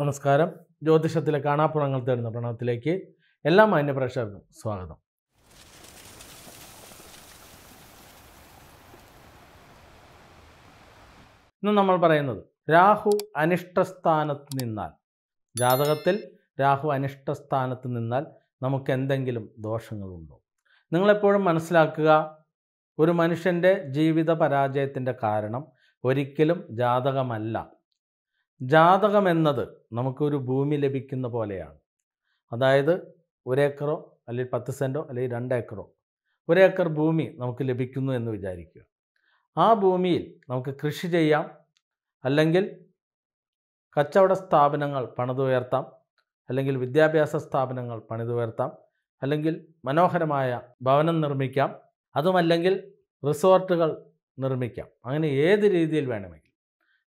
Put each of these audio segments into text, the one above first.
നമസ്കാരം ജ്യോതിഷത്തിലെ കാണാപ്പുറങ്ങൾ തേടുന്ന പ്രണവത്തിലേക്ക് എല്ലാ മാന്യപ്രേക്ഷകർക്കും സ്വാഗതം ഇന്ന് നമ്മൾ പറയുന്നത് രാഹു അനിഷ്ടസ്ഥാനത്ത് നിന്നാൽ ജാതകത്തിൽ രാഹു അനിഷ്ടസ്ഥാനത്ത് നിന്നാൽ നമുക്ക് എന്തെങ്കിലും ദോഷങ്ങളുണ്ടോ നിങ്ങളെപ്പോഴും മനസ്സിലാക്കുക ഒരു മനുഷ്യൻ്റെ ജീവിത പരാജയത്തിൻ്റെ കാരണം ഒരിക്കലും ജാതകമല്ല ജാതകം എന്നത് നമുക്കൊരു ഭൂമി ലഭിക്കുന്ന പോലെയാണ് അതായത് ഒരേക്കറോ അല്ലെങ്കിൽ പത്ത് സെൻറ്റോ അല്ലെങ്കിൽ രണ്ടേക്കറോ ഒരേക്കർ ഭൂമി നമുക്ക് ലഭിക്കുന്നു എന്ന് വിചാരിക്കുക ആ ഭൂമിയിൽ നമുക്ക് കൃഷി ചെയ്യാം അല്ലെങ്കിൽ കച്ചവട സ്ഥാപനങ്ങൾ പണിതുയർത്താം അല്ലെങ്കിൽ വിദ്യാഭ്യാസ സ്ഥാപനങ്ങൾ പണിതുയർത്താം അല്ലെങ്കിൽ മനോഹരമായ ഭവനം നിർമ്മിക്കാം അതുമല്ലെങ്കിൽ റിസോർട്ടുകൾ നിർമ്മിക്കാം അങ്ങനെ ഏത് രീതിയിൽ വേണമെങ്കിൽ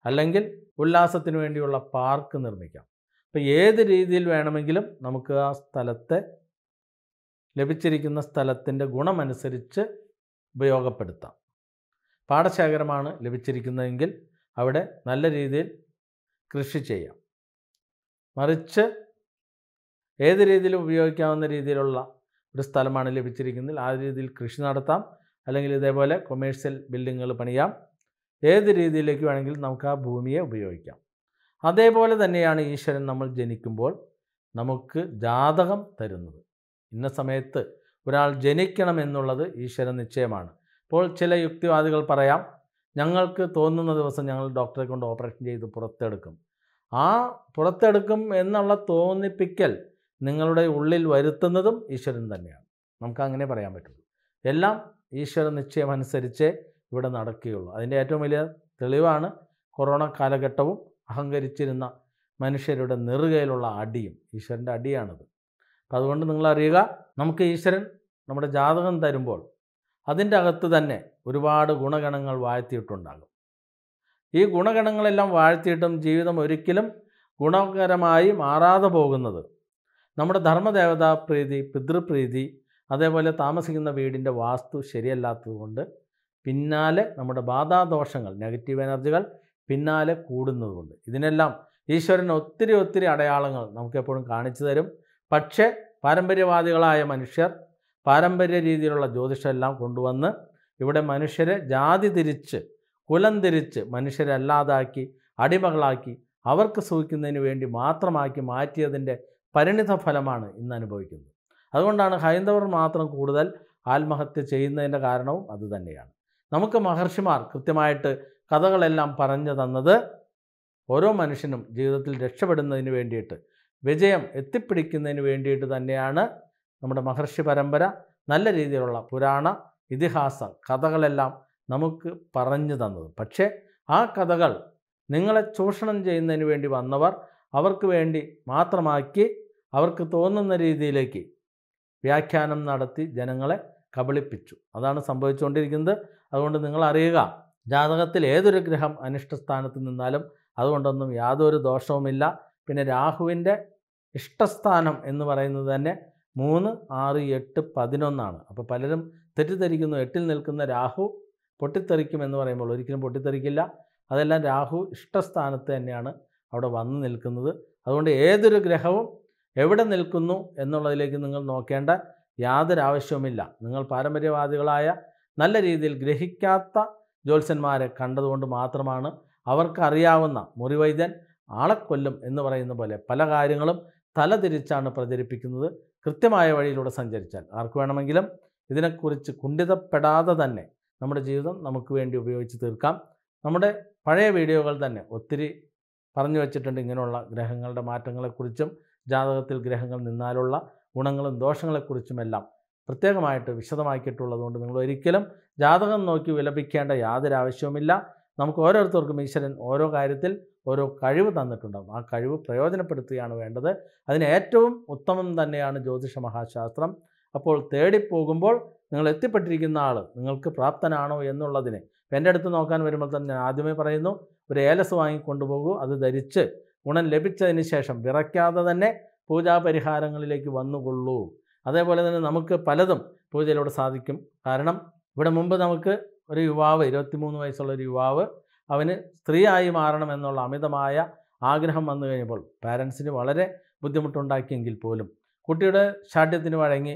അല്ലെങ്കിൽ ഉല്ലാസത്തിന് വേണ്ടിയുള്ള പാർക്ക് നിർമ്മിക്കാം അപ്പോൾ ഏത് രീതിയിൽ വേണമെങ്കിലും നമുക്ക് ആ സ്ഥലത്തെ ലഭിച്ചിരിക്കുന്ന സ്ഥലത്തിൻ്റെ ഗുണമനുസരിച്ച് ഉപയോഗപ്പെടുത്താം പാടശേഖരമാണ് ലഭിച്ചിരിക്കുന്നതെങ്കിൽ അവിടെ നല്ല രീതിയിൽ കൃഷി ചെയ്യാം മറിച്ച് ഏത് രീതിയിൽ ഉപയോഗിക്കാവുന്ന രീതിയിലുള്ള ഒരു സ്ഥലമാണ് ലഭിച്ചിരിക്കുന്നതിൽ ആ രീതിയിൽ കൃഷി നടത്താം അല്ലെങ്കിൽ ഇതേപോലെ കൊമേഴ്ഷ്യൽ ബിൽഡിങ്ങുകൾ പണിയാം ഏത് രീതിയിലേക്ക് വേണമെങ്കിലും നമുക്ക് ആ ഭൂമിയെ ഉപയോഗിക്കാം അതേപോലെ തന്നെയാണ് ഈശ്വരൻ നമ്മൾ ജനിക്കുമ്പോൾ നമുക്ക് ജാതകം തരുന്നത് ഇന്ന സമയത്ത് ഒരാൾ ജനിക്കണം എന്നുള്ളത് ഈശ്വര നിശ്ചയമാണ് ഇപ്പോൾ ചില യുക്തിവാദികൾ പറയാം ഞങ്ങൾക്ക് തോന്നുന്ന ദിവസം ഞങ്ങൾ ഡോക്ടറെ കൊണ്ട് ഓപ്പറേഷൻ ചെയ്ത് പുറത്തെടുക്കും ആ പുറത്തെടുക്കും എന്നുള്ള തോന്നിപ്പിക്കൽ നിങ്ങളുടെ ഉള്ളിൽ വരുത്തുന്നതും ഈശ്വരൻ തന്നെയാണ് നമുക്ക് അങ്ങനെ പറയാൻ പറ്റുള്ളൂ എല്ലാം ഈശ്വര നിശ്ചയമനുസരിച്ച് ഇവിടെ നടക്കുകയുള്ളൂ അതിൻ്റെ ഏറ്റവും വലിയ തെളിവാണ് കൊറോണ കാലഘട്ടവും അഹങ്കരിച്ചിരുന്ന മനുഷ്യരുടെ നെറുകയിലുള്ള അടിയും ഈശ്വരൻ്റെ അടിയാണത് അപ്പം അതുകൊണ്ട് നിങ്ങൾ അറിയുക നമുക്ക് ഈശ്വരൻ നമ്മുടെ ജാതകം തരുമ്പോൾ അതിൻ്റെ അകത്ത് തന്നെ ഒരുപാട് ഗുണഗണങ്ങൾ വാഴ്ത്തിയിട്ടുണ്ടാകും ഈ ഗുണഗണങ്ങളെല്ലാം വാഴ്ത്തിയിട്ടും ജീവിതം ഒരിക്കലും ഗുണകരമായി മാറാതെ പോകുന്നത് നമ്മുടെ ധർമ്മദേവതാ പ്രീതി പിതൃപ്രീതി അതേപോലെ താമസിക്കുന്ന വീടിൻ്റെ വാസ്തു ശരിയല്ലാത്തതുകൊണ്ട് പിന്നാലെ നമ്മുടെ ബാധാദോഷങ്ങൾ നെഗറ്റീവ് എനർജികൾ പിന്നാലെ കൂടുന്നതുകൊണ്ട് ഇതിനെല്ലാം ഈശ്വരൻ ഒത്തിരി ഒത്തിരി അടയാളങ്ങൾ നമുക്കെപ്പോഴും കാണിച്ചു തരും പക്ഷേ പാരമ്പര്യവാദികളായ മനുഷ്യർ പാരമ്പര്യ രീതിയിലുള്ള ജ്യോതിഷമെല്ലാം കൊണ്ടുവന്ന് ഇവിടെ മനുഷ്യരെ ജാതി തിരിച്ച് കുലം തിരിച്ച് മനുഷ്യരെ അല്ലാതാക്കി അടിമകളാക്കി അവർക്ക് സൂക്ഷിക്കുന്നതിന് വേണ്ടി മാത്രമാക്കി മാറ്റിയതിൻ്റെ പരിണിത ഫലമാണ് ഇന്ന് അനുഭവിക്കുന്നത് അതുകൊണ്ടാണ് ഹൈന്ദവർ മാത്രം കൂടുതൽ ആത്മഹത്യ ചെയ്യുന്നതിൻ്റെ കാരണവും അതുതന്നെയാണ് നമുക്ക് മഹർഷിമാർ കൃത്യമായിട്ട് കഥകളെല്ലാം പറഞ്ഞു തന്നത് ഓരോ മനുഷ്യനും ജീവിതത്തിൽ രക്ഷപ്പെടുന്നതിന് വേണ്ടിയിട്ട് വിജയം എത്തിപ്പിടിക്കുന്നതിന് വേണ്ടിയിട്ട് തന്നെയാണ് നമ്മുടെ മഹർഷി പരമ്പര നല്ല രീതിയിലുള്ള പുരാണ ഇതിഹാസ കഥകളെല്ലാം നമുക്ക് പറഞ്ഞു തന്നത് പക്ഷേ ആ കഥകൾ നിങ്ങളെ ചൂഷണം ചെയ്യുന്നതിന് വേണ്ടി വന്നവർ അവർക്ക് വേണ്ടി മാത്രമാക്കി അവർക്ക് തോന്നുന്ന രീതിയിലേക്ക് വ്യാഖ്യാനം നടത്തി ജനങ്ങളെ കബളിപ്പിച്ചു അതാണ് സംഭവിച്ചുകൊണ്ടിരിക്കുന്നത് അതുകൊണ്ട് നിങ്ങൾ അറിയുക ജാതകത്തിൽ ഏതൊരു ഗ്രഹം അനിഷ്ടസ്ഥാനത്ത് നിന്നാലും അതുകൊണ്ടൊന്നും യാതൊരു ദോഷവുമില്ല പിന്നെ രാഹുവിൻ്റെ ഇഷ്ടസ്ഥാനം എന്ന് പറയുന്നത് തന്നെ മൂന്ന് ആറ് എട്ട് പതിനൊന്നാണ് അപ്പോൾ പലരും തെറ്റിദ്ധരിക്കുന്നു എട്ടിൽ നിൽക്കുന്ന രാഹു പൊട്ടിത്തെറിക്കും എന്ന് പറയുമ്പോൾ ഒരിക്കലും പൊട്ടിത്തെറിക്കില്ല അതെല്ലാം രാഹു ഇഷ്ടസ്ഥാനത്ത് തന്നെയാണ് അവിടെ വന്നു നിൽക്കുന്നത് അതുകൊണ്ട് ഏതൊരു ഗ്രഹവും എവിടെ നിൽക്കുന്നു എന്നുള്ളതിലേക്ക് നിങ്ങൾ നോക്കേണ്ട യാതൊരു നിങ്ങൾ പാരമ്പര്യവാദികളായ നല്ല രീതിയിൽ ഗ്രഹിക്കാത്ത ജ്യോത്സ്യന്മാരെ കണ്ടതുകൊണ്ട് മാത്രമാണ് അവർക്കറിയാവുന്ന മുറിവൈദ്യൻ ആളക്കൊല്ലും എന്ന് പറയുന്ന പോലെ പല കാര്യങ്ങളും തലതിരിച്ചാണ് പ്രചരിപ്പിക്കുന്നത് കൃത്യമായ വഴിയിലൂടെ സഞ്ചരിച്ചാൽ ആർക്ക് വേണമെങ്കിലും ഇതിനെക്കുറിച്ച് കുണ്ഠിതപ്പെടാതെ തന്നെ നമ്മുടെ ജീവിതം നമുക്ക് വേണ്ടി ഉപയോഗിച്ച് തീർക്കാം നമ്മുടെ പഴയ വീഡിയോകൾ തന്നെ ഒത്തിരി പറഞ്ഞു വച്ചിട്ടുണ്ട് ഇങ്ങനെയുള്ള ഗ്രഹങ്ങളുടെ മാറ്റങ്ങളെക്കുറിച്ചും ജാതകത്തിൽ ഗ്രഹങ്ങൾ നിന്നാലുള്ള ഗുണങ്ങളും ദോഷങ്ങളെക്കുറിച്ചുമെല്ലാം പ്രത്യേകമായിട്ട് വിശദമാക്കിയിട്ടുള്ളതുകൊണ്ട് നിങ്ങൾ ഒരിക്കലും ജാതകം നോക്കി വിലപിക്കേണ്ട യാതൊരു ആവശ്യവുമില്ല നമുക്ക് ഓരോരുത്തർക്കും ഈശ്വരൻ ഓരോ കാര്യത്തിൽ ഓരോ കഴിവ് തന്നിട്ടുണ്ടാകും ആ കഴിവ് പ്രയോജനപ്പെടുത്തുകയാണ് വേണ്ടത് അതിന് ഏറ്റവും ഉത്തമം തന്നെയാണ് ജ്യോതിഷ മഹാശാസ്ത്രം അപ്പോൾ തേടിപ്പോകുമ്പോൾ നിങ്ങൾ എത്തിപ്പെട്ടിരിക്കുന്ന ആൾ നിങ്ങൾക്ക് പ്രാപ്തനാണോ എന്നുള്ളതിനെ എൻ്റെ അടുത്ത് നോക്കാൻ വരുമ്പോൾ തന്നെ ആദ്യമേ പറയുന്നു ഒരു ഏലസ് വാങ്ങിക്കൊണ്ടുപോകൂ അത് ധരിച്ച് ഗുണം ലഭിച്ചതിന് ശേഷം വിറയ്ക്കാതെ തന്നെ പൂജാപരിഹാരങ്ങളിലേക്ക് വന്നുകൊള്ളൂ അതേപോലെ തന്നെ നമുക്ക് പലതും പൂജയിലൂടെ സാധിക്കും കാരണം ഇവിടെ മുമ്പ് നമുക്ക് ഒരു യുവാവ് ഇരുപത്തിമൂന്ന് വയസ്സുള്ള ഒരു യുവാവ് അവന് സ്ത്രീയായി മാറണം എന്നുള്ള അമിതമായ ആഗ്രഹം വന്നു കഴിഞ്ഞപ്പോൾ പാരൻസിന് വളരെ ബുദ്ധിമുട്ടുണ്ടാക്കിയെങ്കിൽ പോലും കുട്ടിയുടെ ഷാഠ്യത്തിന് വഴങ്ങി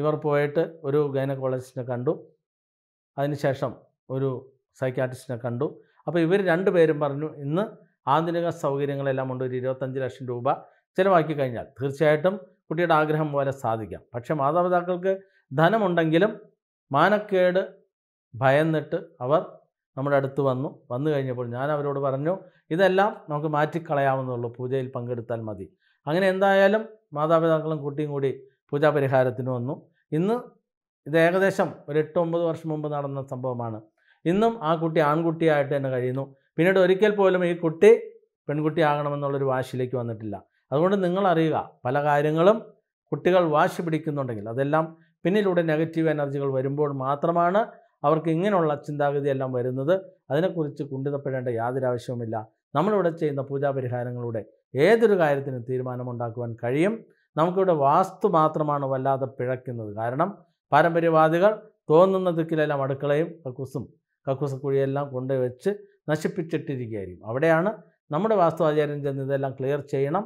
ഇവർ പോയിട്ട് ഒരു ഗൈനക്കോളജിസ്റ്റിനെ കണ്ടു അതിനുശേഷം ഒരു സൈക്കാട്രിസ്റ്റിനെ കണ്ടു അപ്പോൾ ഇവർ രണ്ടു പേരും പറഞ്ഞു ഇന്ന് ആധുനിക സൗകര്യങ്ങളെല്ലാം ഉണ്ട് ഒരു ഇരുപത്തഞ്ച് ലക്ഷം രൂപ ചിലവാക്കി കഴിഞ്ഞാൽ തീർച്ചയായിട്ടും കുട്ടിയുടെ ആഗ്രഹം പോലെ സാധിക്കാം പക്ഷേ മാതാപിതാക്കൾക്ക് ധനമുണ്ടെങ്കിലും മാനക്കേട് ഭയന്നിട്ട് അവർ നമ്മുടെ അടുത്ത് വന്നു വന്നു കഴിഞ്ഞപ്പോൾ ഞാൻ അവരോട് പറഞ്ഞു ഇതെല്ലാം നമുക്ക് മാറ്റിക്കളയാവുന്നുള്ളൂ പൂജയിൽ പങ്കെടുത്താൽ മതി അങ്ങനെ എന്തായാലും മാതാപിതാക്കളും കുട്ടിയും കൂടി പൂജാപരിഹാരത്തിന് വന്നു ഇന്ന് ഇത് ഏകദേശം ഒരു എട്ടൊമ്പത് വർഷം മുമ്പ് നടന്ന സംഭവമാണ് ഇന്നും ആ കുട്ടി ആൺകുട്ടിയായിട്ട് തന്നെ കഴിയുന്നു പിന്നീട് ഒരിക്കൽ പോലും ഈ കുട്ടി പെൺകുട്ടിയാകണമെന്നുള്ളൊരു വാശിയിലേക്ക് വന്നിട്ടില്ല അതുകൊണ്ട് നിങ്ങളറിയുക പല കാര്യങ്ങളും കുട്ടികൾ വാശി പിടിക്കുന്നുണ്ടെങ്കിൽ അതെല്ലാം പിന്നിലൂടെ നെഗറ്റീവ് എനർജികൾ വരുമ്പോൾ മാത്രമാണ് അവർക്ക് ഇങ്ങനെയുള്ള ചിന്താഗതിയെല്ലാം വരുന്നത് അതിനെക്കുറിച്ച് കുണ്ടിതപ്പെടേണ്ട യാതൊരു ആവശ്യവുമില്ല നമ്മളിവിടെ ചെയ്യുന്ന പൂജാപരിഹാരങ്ങളുടെ ഏതൊരു കാര്യത്തിനും തീരുമാനമുണ്ടാക്കുവാൻ കഴിയും നമുക്കിവിടെ വാസ്തു മാത്രമാണ് വല്ലാതെ പിഴയ്ക്കുന്നത് കാരണം പാരമ്പര്യവാദികൾ തോന്നുന്ന ദിക്കിലെല്ലാം അടുക്കളയും കക്കൂസും കക്കൂസക്കുഴിയെല്ലാം കൊണ്ടുവച്ച് നശിപ്പിച്ചിട്ടിരിക്കുകയായിരിക്കും അവിടെയാണ് നമ്മുടെ വാസ്തു ആചാര്യം ചെന്ന് ഇതെല്ലാം ക്ലിയർ ചെയ്യണം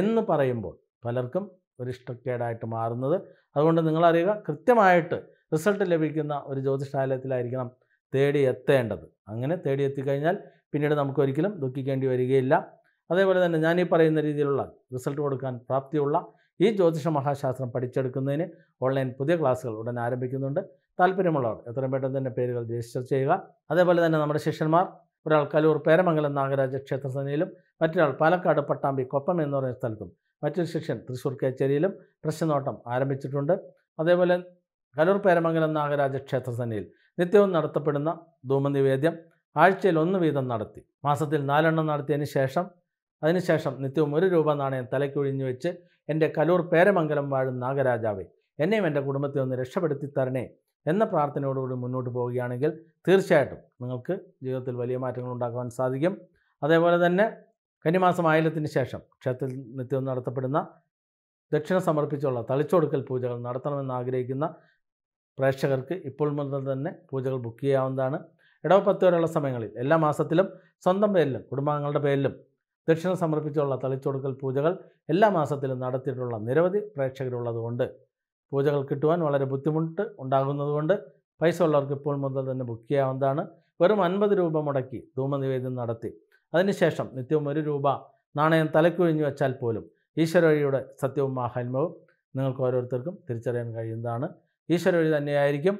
എന്ന് പറയുമ്പോൾ പലർക്കും ഒരു ഇഷ്ടക്കേടായിട്ട് മാറുന്നത് അതുകൊണ്ട് നിങ്ങളറിയുക കൃത്യമായിട്ട് റിസൾട്ട് ലഭിക്കുന്ന ഒരു ജ്യോതിഷാലയത്തിലായിരിക്കണം തേടി എത്തേണ്ടത് അങ്ങനെ തേടി എത്തിക്കഴിഞ്ഞാൽ പിന്നീട് നമുക്കൊരിക്കലും ദുഃഖിക്കേണ്ടി വരികയില്ല അതേപോലെ തന്നെ ഞാൻ ഈ പറയുന്ന രീതിയിലുള്ള റിസൾട്ട് കൊടുക്കാൻ പ്രാപ്തിയുള്ള ഈ ജ്യോതിഷ മഹാശാസ്ത്രം പഠിച്ചെടുക്കുന്നതിന് ഓൺലൈൻ പുതിയ ക്ലാസ്സുകൾ ഉടൻ ആരംഭിക്കുന്നുണ്ട് താല്പര്യമുള്ളവർ എത്രയും പെട്ടെന്ന് തന്നെ പേരുകൾ രജിസ്റ്റർ ചെയ്യുക അതേപോലെ തന്നെ നമ്മുടെ ശിഷ്യന്മാർ ഒരാൾ കലൂർ പേരമംഗലം നാഗരാജ ക്ഷേത്രസേനയിലും മറ്റൊരാൾ പാലക്കാട് പട്ടാമ്പി കൊപ്പം എന്ന് പറയുന്ന സ്ഥലത്തും മറ്റൊരു ശിഷ്യൻ തൃശ്ശൂർ കേച്ചേരിയിലും പ്രശ്നനോട്ടം ആരംഭിച്ചിട്ടുണ്ട് അതേപോലെ കലൂർ പേരമംഗലം നാഗരാജ ക്ഷേത്രസേനയിൽ നിത്യവും നടത്തപ്പെടുന്ന ധൂമനിവേദ്യം ആഴ്ചയിൽ ഒന്ന് വീതം നടത്തി മാസത്തിൽ നാലെണ്ണം നടത്തിയതിന് ശേഷം അതിനുശേഷം നിത്യവും ഒരു രൂപ നാണയം തലയ്ക്കൊഴിഞ്ഞു വെച്ച് എൻ്റെ കലൂർ പേരമംഗലം വാഴും നാഗരാജാവെ എന്നെയും എൻ്റെ കുടുംബത്തെ ഒന്ന് രക്ഷപ്പെടുത്തി തരണേ എന്ന പ്രാർത്ഥനയോടുകൂടി മുന്നോട്ട് പോവുകയാണെങ്കിൽ തീർച്ചയായിട്ടും നിങ്ങൾക്ക് ജീവിതത്തിൽ വലിയ മാറ്റങ്ങൾ ഉണ്ടാക്കുവാൻ സാധിക്കും അതേപോലെ തന്നെ കന്നിമാസം ആയാലത്തിന് ശേഷം ക്ഷേത്രത്തിൽ നിത്യം നടത്തപ്പെടുന്ന ദക്ഷിണ സമർപ്പിച്ചുള്ള തളിച്ചൊടുക്കൽ പൂജകൾ നടത്തണമെന്ന് ആഗ്രഹിക്കുന്ന പ്രേക്ഷകർക്ക് ഇപ്പോൾ മുതൽ തന്നെ പൂജകൾ ബുക്ക് ചെയ്യാവുന്നതാണ് ഇടവ പത്ത് വരെയുള്ള സമയങ്ങളിൽ എല്ലാ മാസത്തിലും സ്വന്തം പേരിലും കുടുംബാംഗങ്ങളുടെ പേരിലും ദക്ഷിണ സമർപ്പിച്ചുള്ള തളിച്ചൊടുക്കൽ പൂജകൾ എല്ലാ മാസത്തിലും നടത്തിയിട്ടുള്ള നിരവധി പ്രേക്ഷകരുള്ളതുകൊണ്ട് പൂജകൾ കിട്ടുവാൻ വളരെ ബുദ്ധിമുട്ട് ഉണ്ടാകുന്നതുകൊണ്ട് പൈസ ഉള്ളവർക്ക് ഇപ്പോൾ മുതൽ തന്നെ ബുക്ക് ചെയ്യാവുന്നതാണ് വെറും അൻപത് രൂപ മുടക്കി ധൂമനിവേദ്യം നടത്തി അതിനുശേഷം നിത്യവും ഒരു രൂപ നാണയം തലക്കുഴിഞ്ഞു വെച്ചാൽ പോലും ഈശ്വരവഴിയുടെ സത്യവും മാഹാത്മവും നിങ്ങൾക്ക് ഓരോരുത്തർക്കും തിരിച്ചറിയാൻ കഴിയുന്നതാണ് ഈശ്വരവഴി തന്നെയായിരിക്കും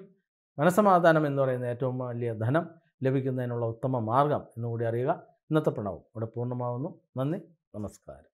മനസമാധാനം എന്ന് പറയുന്ന ഏറ്റവും വലിയ ധനം ലഭിക്കുന്നതിനുള്ള ഉത്തമ മാർഗം എന്നുകൂടി അറിയുക ഇന്നത്തെ പ്രണവും ഇവിടെ പൂർണ്ണമാവുന്നു നന്ദി നമസ്കാരം